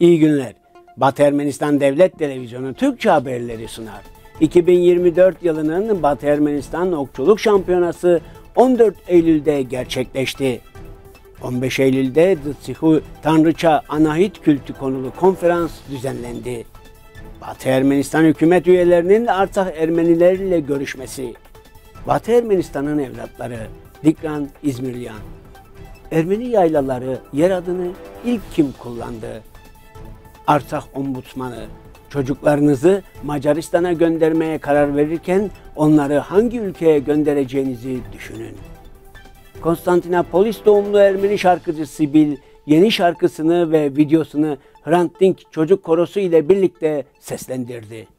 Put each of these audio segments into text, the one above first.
İyi günler. Batı Ermenistan Devlet Televizyonu Türkçe haberleri sunar. 2024 yılının Batı Ermenistan Okçuluk Şampiyonası 14 Eylül'de gerçekleşti. 15 Eylül'de Dıtsihu Tanrıça Anahit Kültü konulu konferans düzenlendi. Batı Ermenistan hükümet üyelerinin Artsakh Ermenilerle görüşmesi. Batı Ermenistan'ın evlatları Dikran İzmirliyan. Ermeni yaylaları yer adını ilk kim kullandı? Arsak Ombudsmanı çocuklarınızı Macaristan'a göndermeye karar verirken onları hangi ülkeye göndereceğinizi düşünün. Konstantinopolis doğumlu Ermeni şarkıcı Sibil yeni şarkısını ve videosunu Hrant Dink Çocuk Korosu ile birlikte seslendirdi.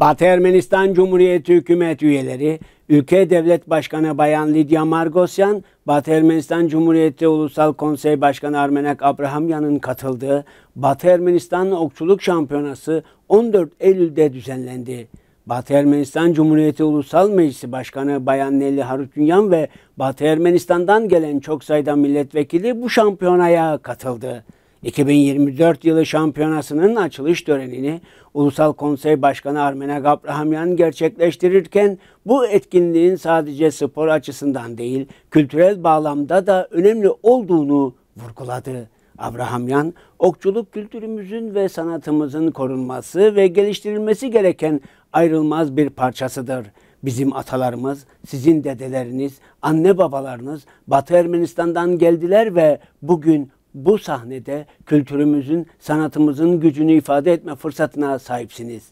Batı Ermenistan Cumhuriyeti hükümet üyeleri, ülke devlet başkanı Bayan Lidya Margosyan, Batı Ermenistan Cumhuriyeti Ulusal Konsey Başkanı Armenek Abrahamyan'ın katıldığı Batı Ermenistan Okçuluk Şampiyonası 14 Eylül'de düzenlendi. Batı Ermenistan Cumhuriyeti Ulusal Meclisi Başkanı Bayan Nelly Harutunyan ve Batı Ermenistan'dan gelen çok sayıda milletvekili bu şampiyonaya katıldı. 2024 yılı şampiyonasının açılış törenini Ulusal Konsey Başkanı Armena Gabrahamyan gerçekleştirirken bu etkinliğin sadece spor açısından değil kültürel bağlamda da önemli olduğunu vurguladı. Abrahamyan, okçuluk kültürümüzün ve sanatımızın korunması ve geliştirilmesi gereken ayrılmaz bir parçasıdır. Bizim atalarımız, sizin dedeleriniz, anne babalarınız Batı Ermenistan'dan geldiler ve bugün bu sahnede kültürümüzün, sanatımızın gücünü ifade etme fırsatına sahipsiniz.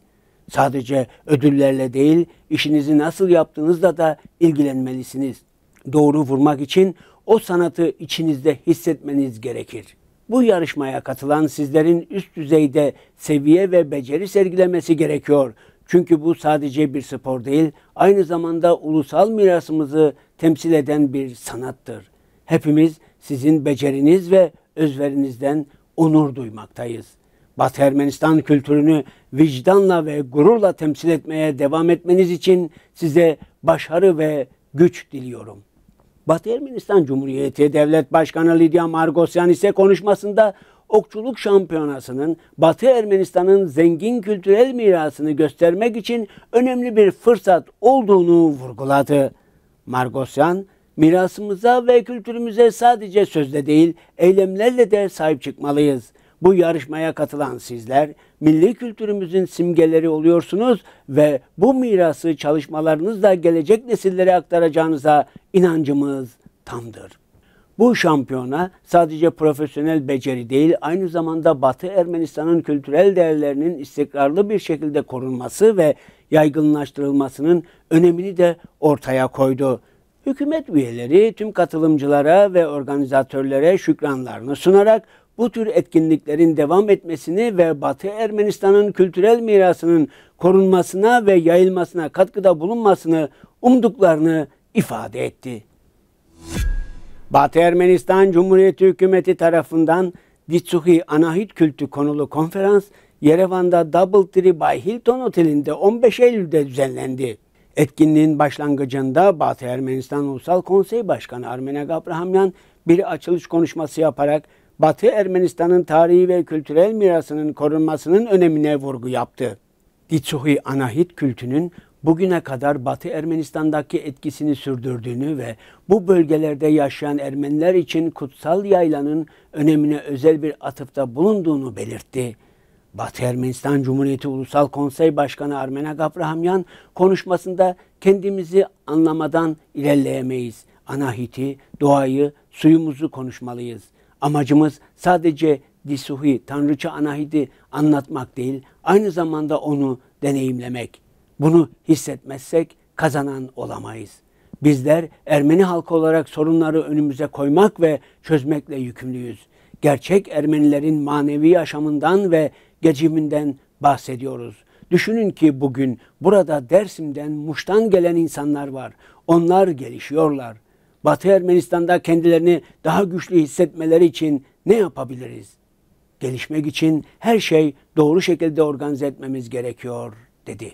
Sadece ödüllerle değil, işinizi nasıl yaptığınızla da ilgilenmelisiniz. Doğru vurmak için o sanatı içinizde hissetmeniz gerekir. Bu yarışmaya katılan sizlerin üst düzeyde seviye ve beceri sergilemesi gerekiyor. Çünkü bu sadece bir spor değil, aynı zamanda ulusal mirasımızı temsil eden bir sanattır. Hepimiz sizin beceriniz ve özverinizden onur duymaktayız. Batı Ermenistan kültürünü vicdanla ve gururla temsil etmeye devam etmeniz için size başarı ve güç diliyorum. Batı Ermenistan Cumhuriyeti Devlet Başkanı Lidya Margosyan ise konuşmasında okçuluk şampiyonasının Batı Ermenistan'ın zengin kültürel mirasını göstermek için önemli bir fırsat olduğunu vurguladı. Margosyan, Mirasımıza ve kültürümüze sadece sözle değil, eylemlerle de sahip çıkmalıyız. Bu yarışmaya katılan sizler milli kültürümüzün simgeleri oluyorsunuz ve bu mirası çalışmalarınızla gelecek nesillere aktaracağınıza inancımız tamdır. Bu şampiyona sadece profesyonel beceri değil, aynı zamanda Batı Ermenistan'ın kültürel değerlerinin istikrarlı bir şekilde korunması ve yaygınlaştırılmasının önemini de ortaya koydu. Hükümet üyeleri tüm katılımcılara ve organizatörlere şükranlarını sunarak bu tür etkinliklerin devam etmesini ve Batı Ermenistan'ın kültürel mirasının korunmasına ve yayılmasına katkıda bulunmasını umduklarını ifade etti. Batı Ermenistan Cumhuriyeti Hükümeti tarafından Ditsuhi Anahit Kültü konulu konferans Yerevan'da Double Tree by Hilton Oteli'nde 15 Eylül'de düzenlendi. Etkinliğin başlangıcında Batı Ermenistan Ulusal Konsey Başkanı Armenek Abrahamyan bir açılış konuşması yaparak Batı Ermenistan'ın tarihi ve kültürel mirasının korunmasının önemine vurgu yaptı. Ditsuhi Anahit kültünün bugüne kadar Batı Ermenistan'daki etkisini sürdürdüğünü ve bu bölgelerde yaşayan Ermeniler için kutsal yaylanın önemine özel bir atıfta bulunduğunu belirtti. Batı Ermenistan Cumhuriyeti Ulusal Konsey Başkanı Armena Gabrahamyan konuşmasında kendimizi anlamadan ilerleyemeyiz. Anahiti, doğayı, suyumuzu konuşmalıyız. Amacımız sadece Disuhi, Tanrıça Anahit'i anlatmak değil, aynı zamanda onu deneyimlemek. Bunu hissetmezsek kazanan olamayız. Bizler Ermeni halkı olarak sorunları önümüze koymak ve çözmekle yükümlüyüz. Gerçek Ermenilerin manevi yaşamından ve geciminden bahsediyoruz. Düşünün ki bugün burada Dersim'den, Muş'tan gelen insanlar var. Onlar gelişiyorlar. Batı Ermenistan'da kendilerini daha güçlü hissetmeleri için ne yapabiliriz? Gelişmek için her şey doğru şekilde organize etmemiz gerekiyor dedi.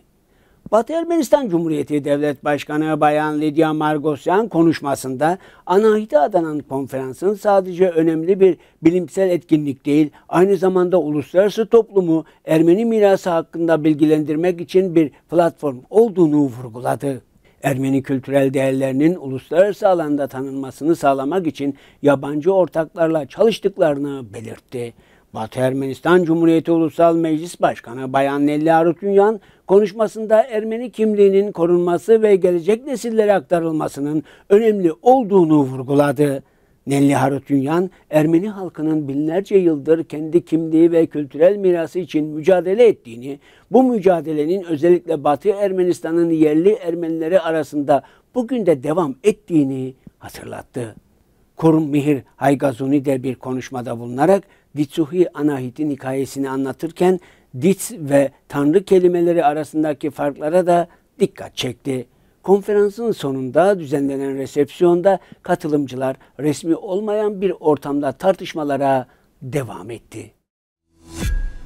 Batı Ermenistan Cumhuriyeti Devlet Başkanı Bayan Lydia Margosyan konuşmasında Anahit'e adanan konferansının sadece önemli bir bilimsel etkinlik değil, aynı zamanda uluslararası toplumu Ermeni mirası hakkında bilgilendirmek için bir platform olduğunu vurguladı. Ermeni kültürel değerlerinin uluslararası alanda tanınmasını sağlamak için yabancı ortaklarla çalıştıklarını belirtti. Batı Ermenistan Cumhuriyeti Ulusal Meclis Başkanı Bayan Nelli Arutünyan konuşmasında Ermeni kimliğinin korunması ve gelecek nesillere aktarılmasının önemli olduğunu vurguladı. Nelli Harutyunyan, Ermeni halkının binlerce yıldır kendi kimliği ve kültürel mirası için mücadele ettiğini, bu mücadelenin özellikle Batı Ermenistan'ın yerli Ermenileri arasında bugün de devam ettiğini hatırlattı. Kurum Mihir Haygazuni de bir konuşmada bulunarak Vitsuhi Anahit'in hikayesini anlatırken Dietz ve Tanrı kelimeleri arasındaki farklara da dikkat çekti. Konferansın sonunda düzenlenen resepsiyonda katılımcılar resmi olmayan bir ortamda tartışmalara devam etti.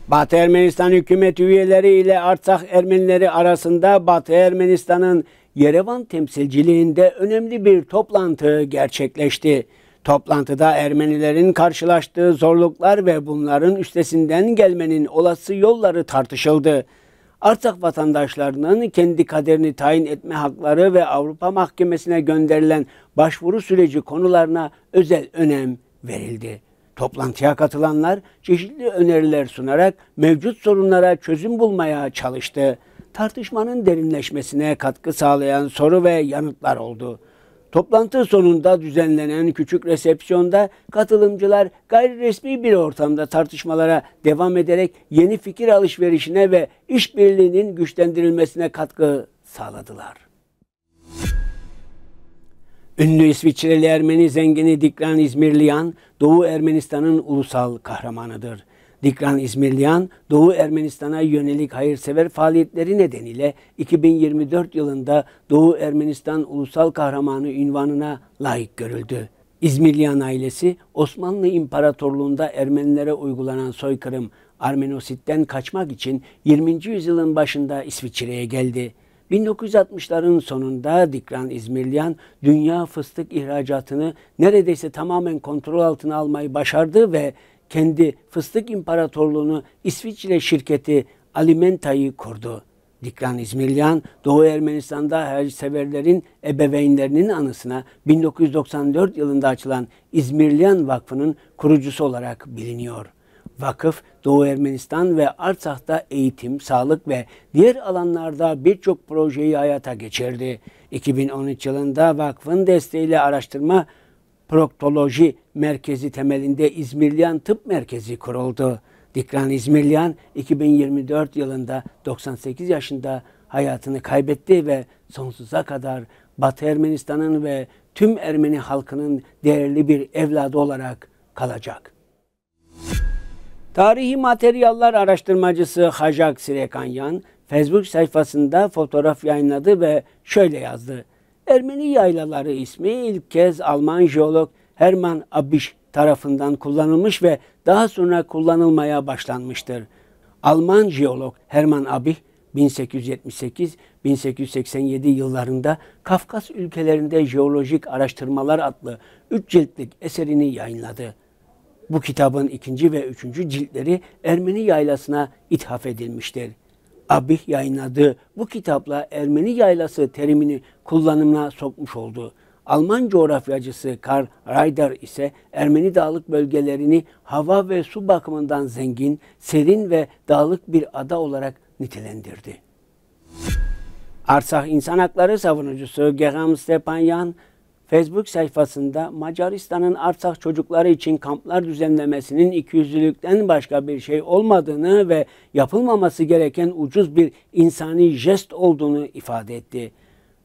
Batı Ermenistan hükümet üyeleri ile Artsakh Ermenileri arasında Batı Ermenistan'ın Yerevan temsilciliğinde önemli bir toplantı gerçekleşti. Toplantıda Ermenilerin karşılaştığı zorluklar ve bunların üstesinden gelmenin olası yolları tartışıldı. Arsak vatandaşlarının kendi kaderini tayin etme hakları ve Avrupa Mahkemesi'ne gönderilen başvuru süreci konularına özel önem verildi. Toplantıya katılanlar çeşitli öneriler sunarak mevcut sorunlara çözüm bulmaya çalıştı. Tartışmanın derinleşmesine katkı sağlayan soru ve yanıtlar oldu. Toplantı sonunda düzenlenen küçük resepsiyonda katılımcılar gayri resmi bir ortamda tartışmalara devam ederek yeni fikir alışverişine ve işbirliğinin güçlendirilmesine katkı sağladılar. Ünlü İsviçreli Ermeni zengini Dikran İzmirliyan, Doğu Ermenistan'ın ulusal kahramanıdır. Dikran İzmirliyan, Doğu Ermenistan'a yönelik hayırsever faaliyetleri nedeniyle 2024 yılında Doğu Ermenistan Ulusal Kahramanı ünvanına layık görüldü. İzmirliyan ailesi Osmanlı İmparatorluğu'nda Ermenilere uygulanan soykırım, Armenositten kaçmak için 20. yüzyılın başında İsviçre'ye geldi. 1960'ların sonunda Dikran İzmirliyan dünya fıstık ihracatını neredeyse tamamen kontrol altına almayı başardı ve kendi fıstık imparatorluğunu İsviçre şirketi Alimenta'yı kurdu. Dikran İzmirlian Doğu Ermenistan'da hayırseverlerin ebeveynlerinin anısına 1994 yılında açılan İzmirlian Vakfı'nın kurucusu olarak biliniyor. Vakıf, Doğu Ermenistan ve Artsah'ta eğitim, sağlık ve diğer alanlarda birçok projeyi hayata geçirdi. 2013 yılında vakfın desteğiyle araştırma proktoloji merkezi temelinde İzmirliyan Tıp Merkezi kuruldu. Dikran İzmirliyan 2024 yılında 98 yaşında hayatını kaybetti ve sonsuza kadar Batı Ermenistan'ın ve tüm Ermeni halkının değerli bir evladı olarak kalacak. Tarihi materyaller araştırmacısı Hacak Sirekanyan Facebook sayfasında fotoğraf yayınladı ve şöyle yazdı. Ermeni yaylaları ismi ilk kez Alman jeolog Hermann Abisch tarafından kullanılmış ve daha sonra kullanılmaya başlanmıştır. Alman jeolog Hermann Abich 1878-1887 yıllarında Kafkas ülkelerinde jeolojik araştırmalar adlı 3 ciltlik eserini yayınladı. Bu kitabın ikinci ve üçüncü ciltleri Ermeni yaylasına ithaf edilmiştir. Abih yayınladığı bu kitapla Ermeni yaylası terimini kullanımına sokmuş oldu. Alman coğrafyacısı Karl Reider ise Ermeni dağlık bölgelerini hava ve su bakımından zengin, serin ve dağlık bir ada olarak nitelendirdi. Arsah İnsan Hakları Savunucusu Gerham Stepanyan, Facebook sayfasında Macaristan'ın Arsak çocukları için kamplar düzenlemesinin ikiyüzlülükten başka bir şey olmadığını ve yapılmaması gereken ucuz bir insani jest olduğunu ifade etti.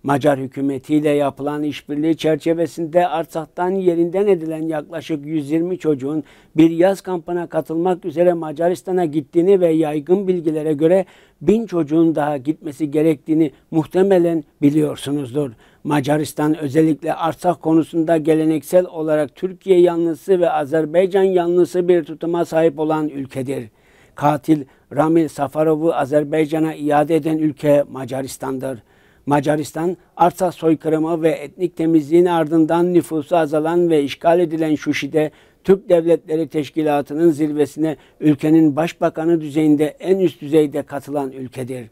Macar hükümetiyle yapılan işbirliği çerçevesinde Arsak'tan yerinden edilen yaklaşık 120 çocuğun bir yaz kampına katılmak üzere Macaristan'a gittiğini ve yaygın bilgilere göre bin çocuğun daha gitmesi gerektiğini muhtemelen biliyorsunuzdur. Macaristan özellikle Arsak konusunda geleneksel olarak Türkiye yanlısı ve Azerbaycan yanlısı bir tutuma sahip olan ülkedir. Katil Ramil Safarov'u Azerbaycan'a iade eden ülke Macaristan'dır. Macaristan, arsa soykırımı ve etnik temizliğin ardından nüfusu azalan ve işgal edilen Şuşi'de Türk Devletleri Teşkilatı'nın zirvesine ülkenin başbakanı düzeyinde en üst düzeyde katılan ülkedir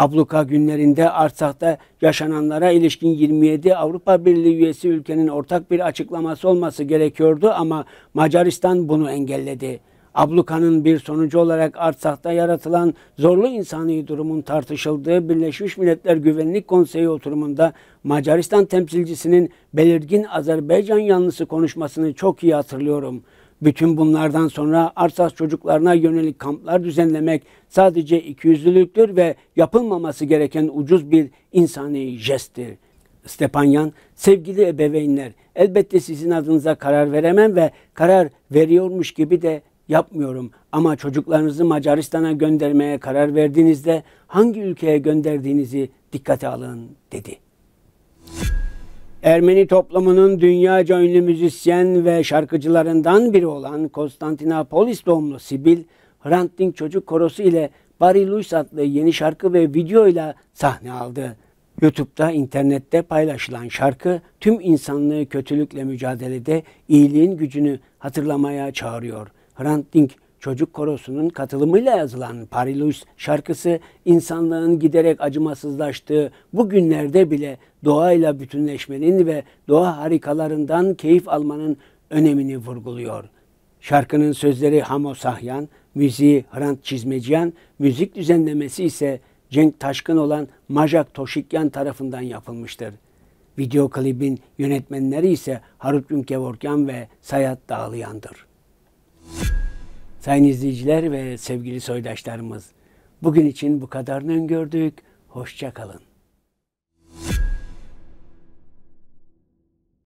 abluka günlerinde Arsak'ta yaşananlara ilişkin 27 Avrupa Birliği üyesi ülkenin ortak bir açıklaması olması gerekiyordu ama Macaristan bunu engelledi. Ablukanın bir sonucu olarak Arsak'ta yaratılan zorlu insani durumun tartışıldığı Birleşmiş Milletler Güvenlik Konseyi oturumunda Macaristan temsilcisinin belirgin Azerbaycan yanlısı konuşmasını çok iyi hatırlıyorum.'' Bütün bunlardan sonra arsas çocuklarına yönelik kamplar düzenlemek sadece ikiyüzlülüktür ve yapılmaması gereken ucuz bir insani jesttir. Stepanyan, sevgili ebeveynler elbette sizin adınıza karar veremem ve karar veriyormuş gibi de yapmıyorum. Ama çocuklarınızı Macaristan'a göndermeye karar verdiğinizde hangi ülkeye gönderdiğinizi dikkate alın dedi.'' Ermeni toplumunun dünyaca ünlü müzisyen ve şarkıcılarından biri olan Konstantinopolis doğumlu Sibil, Hrant Dink Çocuk Korosu ile Barry Lewis adlı yeni şarkı ve videoyla sahne aldı. YouTube'da, internette paylaşılan şarkı tüm insanlığı kötülükle mücadelede iyiliğin gücünü hatırlamaya çağırıyor. Hrant Dink çocuk korosunun katılımıyla yazılan Parilus şarkısı insanlığın giderek acımasızlaştığı bu günlerde bile doğayla bütünleşmenin ve doğa harikalarından keyif almanın önemini vurguluyor. Şarkının sözleri Hamo Sahyan, müziği Hrant Çizmeciyan, müzik düzenlemesi ise Cenk Taşkın olan Majak Toşikyan tarafından yapılmıştır. Video klibin yönetmenleri ise Harut Ünkevorkyan ve Sayat Dağlıyan'dır. Sayın izleyiciler ve sevgili soydaşlarımız, bugün için bu kadarını öngördük. Hoşça kalın.